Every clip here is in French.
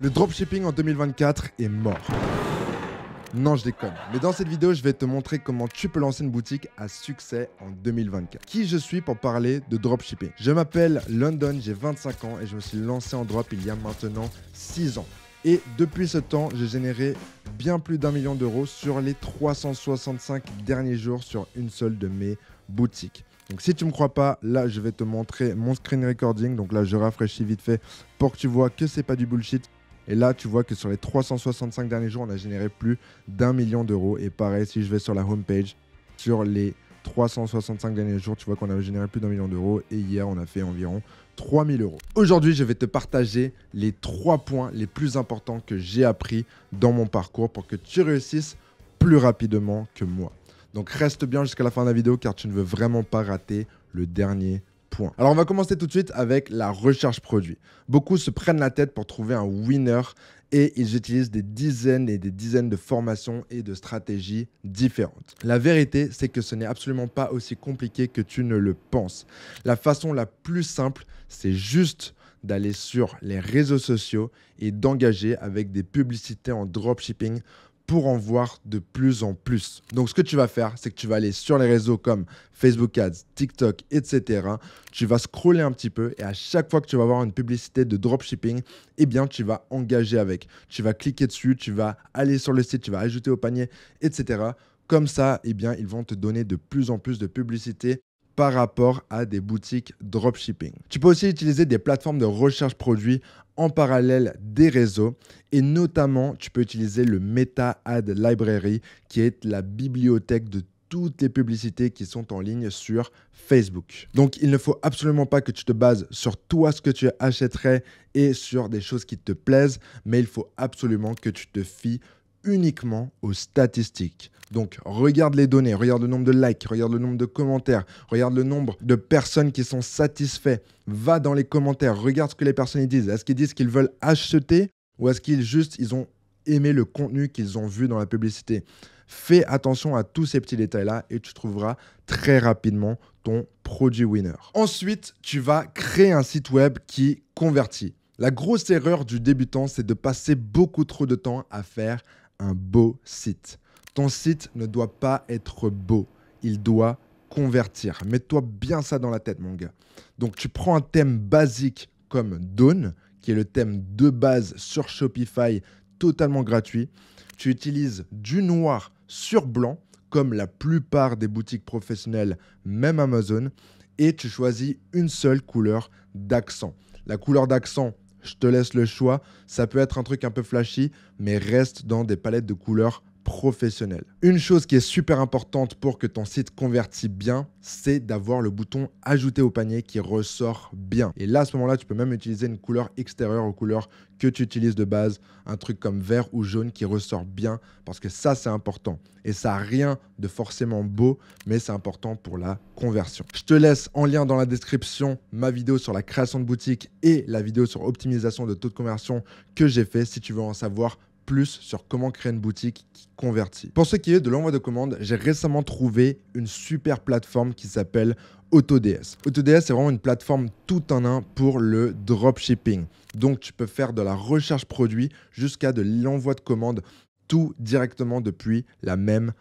Le dropshipping en 2024 est mort. Non, je déconne. Mais dans cette vidéo, je vais te montrer comment tu peux lancer une boutique à succès en 2024. Qui je suis pour parler de dropshipping Je m'appelle London, j'ai 25 ans et je me suis lancé en drop il y a maintenant 6 ans. Et depuis ce temps, j'ai généré bien plus d'un million d'euros sur les 365 derniers jours sur une seule de mes boutiques. Donc si tu ne me crois pas, là je vais te montrer mon screen recording. Donc là je rafraîchis vite fait pour que tu vois que c'est pas du bullshit, et là, tu vois que sur les 365 derniers jours, on a généré plus d'un million d'euros. Et pareil, si je vais sur la homepage, sur les 365 derniers jours, tu vois qu'on a généré plus d'un million d'euros. Et hier, on a fait environ 3000 euros. Aujourd'hui, je vais te partager les trois points les plus importants que j'ai appris dans mon parcours pour que tu réussisses plus rapidement que moi. Donc reste bien jusqu'à la fin de la vidéo car tu ne veux vraiment pas rater le dernier alors on va commencer tout de suite avec la recherche produit. Beaucoup se prennent la tête pour trouver un winner et ils utilisent des dizaines et des dizaines de formations et de stratégies différentes. La vérité, c'est que ce n'est absolument pas aussi compliqué que tu ne le penses. La façon la plus simple, c'est juste d'aller sur les réseaux sociaux et d'engager avec des publicités en dropshipping pour en voir de plus en plus. Donc ce que tu vas faire, c'est que tu vas aller sur les réseaux comme Facebook Ads, TikTok, etc. Tu vas scroller un petit peu et à chaque fois que tu vas voir une publicité de dropshipping, eh bien tu vas engager avec. Tu vas cliquer dessus, tu vas aller sur le site, tu vas ajouter au panier, etc. Comme ça, eh bien ils vont te donner de plus en plus de publicité par rapport à des boutiques dropshipping. Tu peux aussi utiliser des plateformes de recherche produits en parallèle des réseaux et notamment tu peux utiliser le Meta Ad Library qui est la bibliothèque de toutes les publicités qui sont en ligne sur Facebook. Donc il ne faut absolument pas que tu te bases sur toi ce que tu achèterais et sur des choses qui te plaisent, mais il faut absolument que tu te fies uniquement aux statistiques. Donc regarde les données, regarde le nombre de likes, regarde le nombre de commentaires, regarde le nombre de personnes qui sont satisfaites. Va dans les commentaires, regarde ce que les personnes disent. Est-ce qu'ils disent qu'ils veulent acheter ou est-ce qu'ils juste ils ont aimé le contenu qu'ils ont vu dans la publicité Fais attention à tous ces petits détails-là et tu trouveras très rapidement ton produit winner. Ensuite, tu vas créer un site web qui convertit. La grosse erreur du débutant, c'est de passer beaucoup trop de temps à faire un beau site. Ton site ne doit pas être beau, il doit convertir. Mets-toi bien ça dans la tête, mon gars. Donc tu prends un thème basique comme Dawn, qui est le thème de base sur Shopify, totalement gratuit. Tu utilises du noir sur blanc, comme la plupart des boutiques professionnelles, même Amazon, et tu choisis une seule couleur d'accent. La couleur d'accent, je te laisse le choix. Ça peut être un truc un peu flashy, mais reste dans des palettes de couleurs professionnel. Une chose qui est super importante pour que ton site convertisse bien, c'est d'avoir le bouton ajouter au panier qui ressort bien. Et là, à ce moment-là, tu peux même utiliser une couleur extérieure aux couleurs que tu utilises de base, un truc comme vert ou jaune qui ressort bien, parce que ça, c'est important. Et ça n'a rien de forcément beau, mais c'est important pour la conversion. Je te laisse en lien dans la description ma vidéo sur la création de boutique et la vidéo sur optimisation de taux de conversion que j'ai fait si tu veux en savoir plus sur comment créer une boutique qui convertit. Pour ce qui est de l'envoi de commandes, j'ai récemment trouvé une super plateforme qui s'appelle AutoDS. AutoDS, c'est vraiment une plateforme tout en un pour le dropshipping. Donc, tu peux faire de la recherche produit jusqu'à de l'envoi de commandes tout directement depuis la même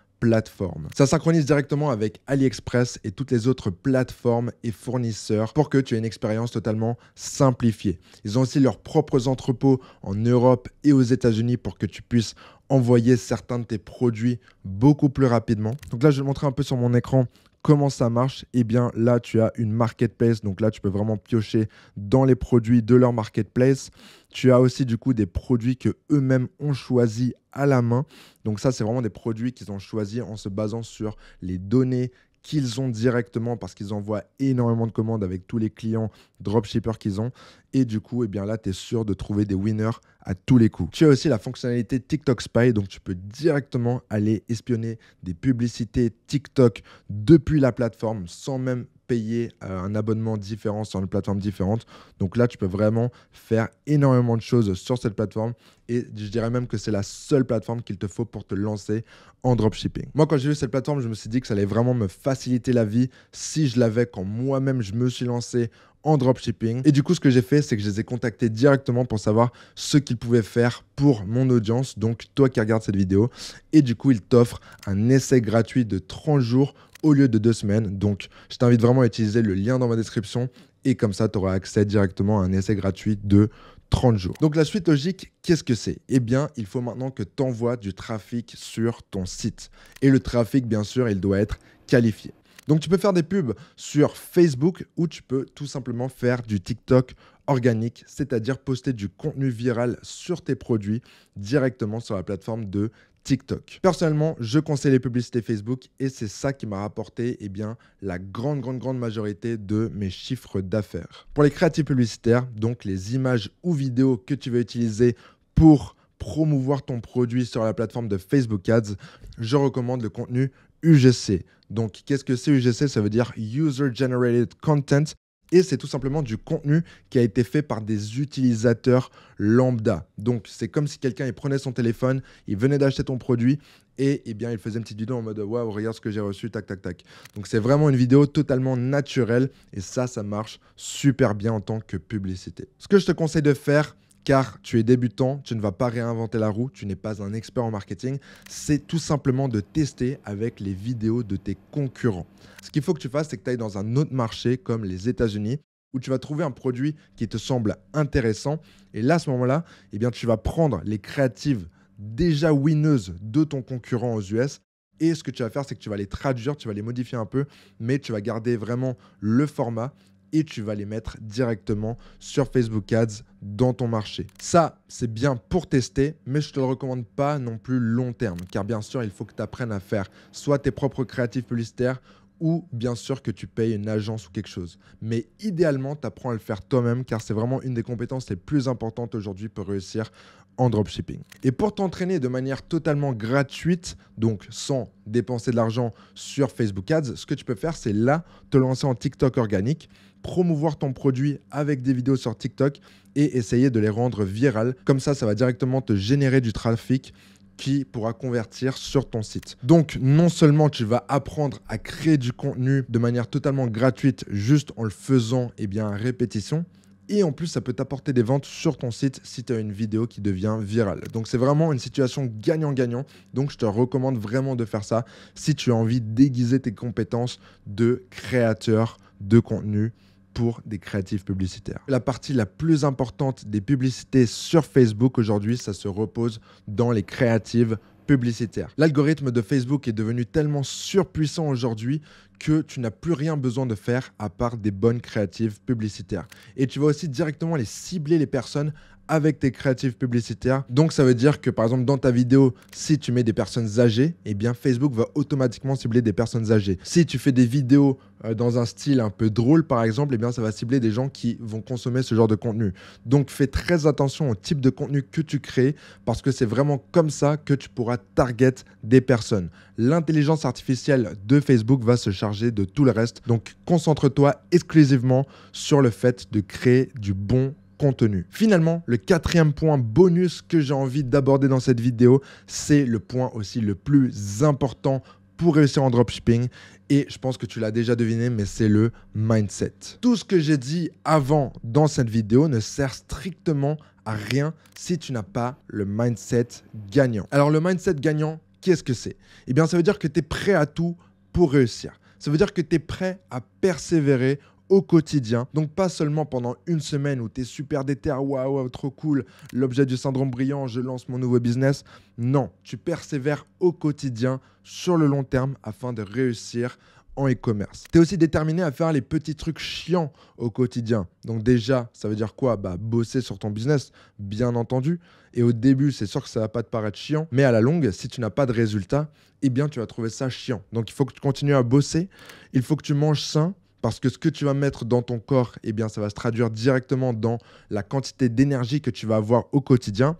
ça synchronise directement avec AliExpress et toutes les autres plateformes et fournisseurs pour que tu aies une expérience totalement simplifiée. Ils ont aussi leurs propres entrepôts en Europe et aux États-Unis pour que tu puisses envoyer certains de tes produits beaucoup plus rapidement. Donc là, je vais te montrer un peu sur mon écran Comment ça marche Eh bien là, tu as une marketplace, donc là, tu peux vraiment piocher dans les produits de leur marketplace. Tu as aussi du coup des produits que eux-mêmes ont choisis à la main. Donc ça, c'est vraiment des produits qu'ils ont choisis en se basant sur les données qu'ils ont directement parce qu'ils envoient énormément de commandes avec tous les clients dropshippers qu'ils ont. Et du coup, eh bien là, tu es sûr de trouver des winners à tous les coups. Tu as aussi la fonctionnalité TikTok Spy, donc tu peux directement aller espionner des publicités TikTok depuis la plateforme sans même payer euh, un abonnement différent sur une plateforme différente. Donc là, tu peux vraiment faire énormément de choses sur cette plateforme. Et je dirais même que c'est la seule plateforme qu'il te faut pour te lancer en dropshipping. Moi, quand j'ai vu cette plateforme, je me suis dit que ça allait vraiment me faciliter la vie si je l'avais quand moi-même je me suis lancé en dropshipping. Et du coup, ce que j'ai fait, c'est que je les ai contactés directement pour savoir ce qu'ils pouvaient faire pour mon audience, donc toi qui regardes cette vidéo. Et du coup, ils t'offrent un essai gratuit de 30 jours au lieu de deux semaines. Donc, je t'invite vraiment à utiliser le lien dans ma description et comme ça, tu auras accès directement à un essai gratuit de 30 jours. Donc la suite logique, qu'est-ce que c'est Eh bien, il faut maintenant que tu envoies du trafic sur ton site. Et le trafic, bien sûr, il doit être qualifié. Donc tu peux faire des pubs sur Facebook ou tu peux tout simplement faire du TikTok organique, c'est-à-dire poster du contenu viral sur tes produits directement sur la plateforme de TikTok. Personnellement, je conseille les publicités Facebook et c'est ça qui m'a rapporté eh bien, la grande, grande, grande majorité de mes chiffres d'affaires. Pour les créatifs publicitaires, donc les images ou vidéos que tu veux utiliser pour promouvoir ton produit sur la plateforme de Facebook Ads, je recommande le contenu UGC. Donc, qu'est-ce que c'est UGC Ça veut dire User Generated Content. Et c'est tout simplement du contenu qui a été fait par des utilisateurs lambda. Donc, c'est comme si quelqu'un il prenait son téléphone, il venait d'acheter ton produit et eh bien, il faisait une petite vidéo en mode Waouh, regarde ce que j'ai reçu, tac, tac, tac. Donc, c'est vraiment une vidéo totalement naturelle et ça, ça marche super bien en tant que publicité. Ce que je te conseille de faire, car tu es débutant, tu ne vas pas réinventer la roue, tu n'es pas un expert en marketing, c'est tout simplement de tester avec les vidéos de tes concurrents. Ce qu'il faut que tu fasses, c'est que tu ailles dans un autre marché comme les États-Unis où tu vas trouver un produit qui te semble intéressant et là à ce moment-là, eh bien tu vas prendre les créatives déjà winneuses de ton concurrent aux US et ce que tu vas faire, c'est que tu vas les traduire, tu vas les modifier un peu, mais tu vas garder vraiment le format et tu vas les mettre directement sur Facebook Ads dans ton marché. Ça, c'est bien pour tester, mais je ne te le recommande pas non plus long terme, car bien sûr, il faut que tu apprennes à faire soit tes propres créatifs publicitaires ou bien sûr que tu payes une agence ou quelque chose. Mais idéalement, tu apprends à le faire toi-même car c'est vraiment une des compétences les plus importantes aujourd'hui pour réussir en dropshipping. Et pour t'entraîner de manière totalement gratuite, donc sans dépenser de l'argent sur Facebook Ads, ce que tu peux faire, c'est là te lancer en TikTok organique, promouvoir ton produit avec des vidéos sur TikTok et essayer de les rendre virales. Comme ça, ça va directement te générer du trafic qui pourra convertir sur ton site. Donc non seulement tu vas apprendre à créer du contenu de manière totalement gratuite juste en le faisant et eh bien répétition, et en plus, ça peut t'apporter des ventes sur ton site si tu as une vidéo qui devient virale. Donc c'est vraiment une situation gagnant-gagnant. Donc je te recommande vraiment de faire ça si tu as envie d'aiguiser tes compétences de créateur de contenu pour des créatifs publicitaires. La partie la plus importante des publicités sur Facebook aujourd'hui, ça se repose dans les créatives publicitaires. L'algorithme de Facebook est devenu tellement surpuissant aujourd'hui que tu n'as plus rien besoin de faire à part des bonnes créatives publicitaires. Et tu vas aussi directement les cibler les personnes avec tes créatives publicitaires. Donc ça veut dire que par exemple dans ta vidéo, si tu mets des personnes âgées, eh bien Facebook va automatiquement cibler des personnes âgées. Si tu fais des vidéos euh, dans un style un peu drôle par exemple, eh bien ça va cibler des gens qui vont consommer ce genre de contenu. Donc fais très attention au type de contenu que tu crées parce que c'est vraiment comme ça que tu pourras target des personnes l'intelligence artificielle de Facebook va se charger de tout le reste. Donc concentre-toi exclusivement sur le fait de créer du bon contenu. Finalement, le quatrième point bonus que j'ai envie d'aborder dans cette vidéo, c'est le point aussi le plus important pour réussir en dropshipping. Et je pense que tu l'as déjà deviné, mais c'est le mindset. Tout ce que j'ai dit avant dans cette vidéo ne sert strictement à rien si tu n'as pas le mindset gagnant. Alors le mindset gagnant, Qu'est-ce que c'est Eh bien, ça veut dire que tu es prêt à tout pour réussir. Ça veut dire que tu es prêt à persévérer au quotidien. Donc pas seulement pendant une semaine où tu es super déter, waouh, trop cool, l'objet du syndrome brillant, je lance mon nouveau business. Non, tu persévères au quotidien sur le long terme afin de réussir en e-commerce. Tu es aussi déterminé à faire les petits trucs chiants au quotidien. Donc déjà, ça veut dire quoi Bah bosser sur ton business, bien entendu. Et au début, c'est sûr que ça va pas te paraître chiant, mais à la longue, si tu n'as pas de résultats, eh bien tu vas trouver ça chiant. Donc il faut que tu continues à bosser, il faut que tu manges sain, parce que ce que tu vas mettre dans ton corps, eh bien, ça va se traduire directement dans la quantité d'énergie que tu vas avoir au quotidien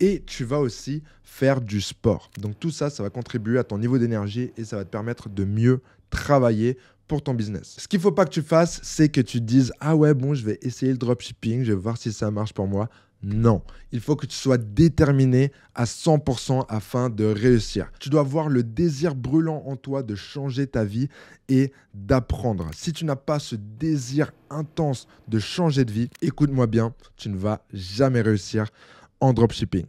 et tu vas aussi faire du sport. Donc tout ça, ça va contribuer à ton niveau d'énergie et ça va te permettre de mieux travailler pour ton business. Ce qu'il ne faut pas que tu fasses, c'est que tu dises Ah ouais, bon, je vais essayer le dropshipping, je vais voir si ça marche pour moi. Non, il faut que tu sois déterminé à 100% afin de réussir. Tu dois avoir le désir brûlant en toi de changer ta vie et d'apprendre. Si tu n'as pas ce désir intense de changer de vie, écoute-moi bien, tu ne vas jamais réussir en dropshipping.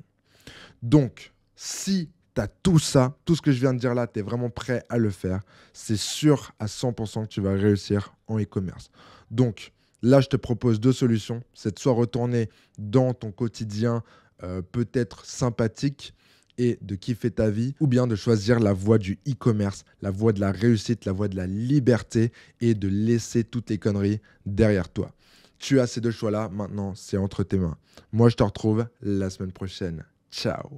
Donc, si tu as tout ça, tout ce que je viens de dire là, tu es vraiment prêt à le faire, c'est sûr à 100% que tu vas réussir en e-commerce. Donc, là, je te propose deux solutions. C'est de soit retourner dans ton quotidien euh, peut-être sympathique et de kiffer ta vie, ou bien de choisir la voie du e-commerce, la voie de la réussite, la voie de la liberté, et de laisser toutes les conneries derrière toi. Tu as ces deux choix-là. Maintenant, c'est entre tes mains. Moi, je te retrouve la semaine prochaine. Ciao